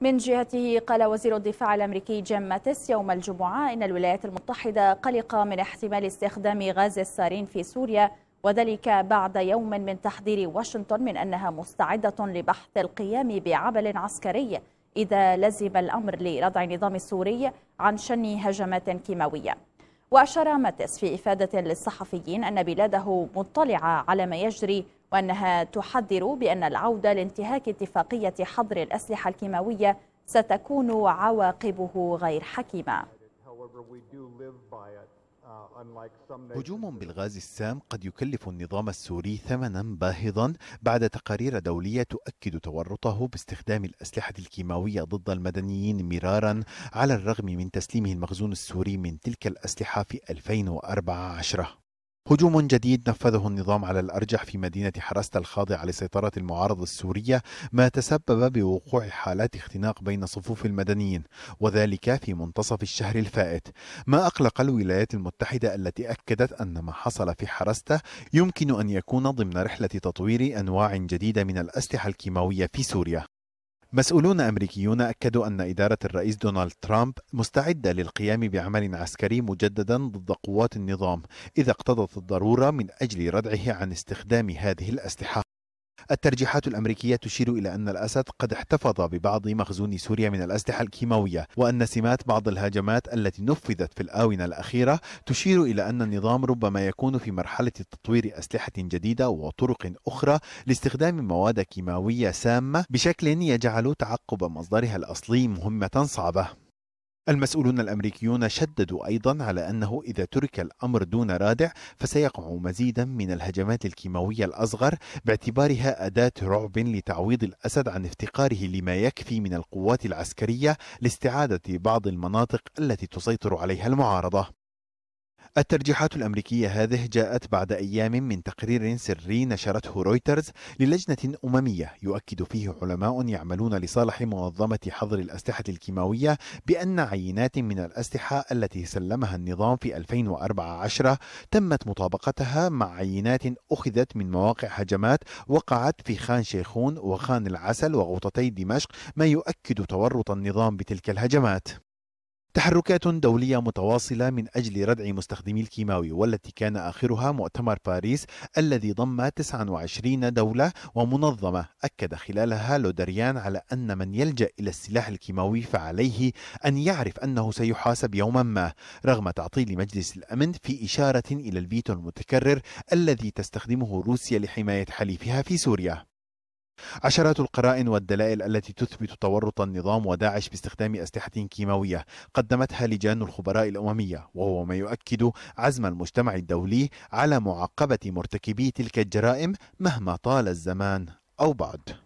من جهته قال وزير الدفاع الأمريكي جيم ماتيس يوم الجمعة إن الولايات المتحدة قلقة من احتمال استخدام غاز السارين في سوريا وذلك بعد يوم من تحذير واشنطن من أنها مستعدة لبحث القيام بعمل عسكري إذا لزم الأمر لردع النظام السوري عن شن هجمات كيماوية وأشار ماتيس في إفادة للصحفيين أن بلاده مطلعة على ما يجري وأنها تحذر بأن العودة لانتهاك اتفاقية حظر الأسلحة الكيماوية ستكون عواقبه غير حكيمة هجوم بالغاز السام قد يكلف النظام السوري ثمنا باهظا بعد تقارير دولية تؤكد تورطه باستخدام الأسلحة الكيماوية ضد المدنيين مرارا على الرغم من تسليمه المخزون السوري من تلك الأسلحة في 2014 هجوم جديد نفذه النظام على الأرجح في مدينة حرست الخاضعة لسيطرة المعارضة السورية ما تسبب بوقوع حالات اختناق بين صفوف المدنيين وذلك في منتصف الشهر الفائت ما أقلق الولايات المتحدة التي أكدت أن ما حصل في حرستا يمكن أن يكون ضمن رحلة تطوير أنواع جديدة من الأسلحة الكيماوية في سوريا مسؤولون امريكيون اكدوا ان اداره الرئيس دونالد ترامب مستعده للقيام بعمل عسكري مجددا ضد قوات النظام اذا اقتضت الضروره من اجل ردعه عن استخدام هذه الاسلحه الترجيحات الأمريكية تشير إلى أن الأسد قد احتفظ ببعض مخزون سوريا من الأسلحة الكيماوية وأن سمات بعض الهجمات التي نفذت في الآونة الأخيرة تشير إلى أن النظام ربما يكون في مرحلة تطوير أسلحة جديدة وطرق أخرى لاستخدام مواد كيماوية سامة بشكل يجعل تعقب مصدرها الأصلي مهمة صعبة المسؤولون الامريكيون شددوا ايضا على انه اذا ترك الامر دون رادع فسيقع مزيدا من الهجمات الكيماويه الاصغر باعتبارها اداه رعب لتعويض الاسد عن افتقاره لما يكفي من القوات العسكريه لاستعاده بعض المناطق التي تسيطر عليها المعارضه الترجيحات الأمريكية هذه جاءت بعد أيام من تقرير سري نشرته رويترز للجنة أممية يؤكد فيه علماء يعملون لصالح منظمة حظر الأسلحة الكيماوية بأن عينات من الأسلحة التي سلمها النظام في 2014 تمت مطابقتها مع عينات أخذت من مواقع هجمات وقعت في خان شيخون وخان العسل وغوطتي دمشق ما يؤكد تورط النظام بتلك الهجمات تحركات دولية متواصلة من أجل ردع مستخدمي الكيماوي والتي كان آخرها مؤتمر باريس الذي ضم 29 دولة ومنظمة أكد خلالها لودريان على أن من يلجأ إلى السلاح الكيماوي فعليه أن يعرف أنه سيحاسب يوما ما رغم تعطيل مجلس الأمن في إشارة إلى الفيتو المتكرر الذي تستخدمه روسيا لحماية حليفها في سوريا عشرات القرائن والدلائل التي تثبت تورط النظام وداعش باستخدام أسلحة كيماوية قدمتها لجان الخبراء الأممية وهو ما يؤكد عزم المجتمع الدولي على معاقبة مرتكبي تلك الجرائم مهما طال الزمان أو بعد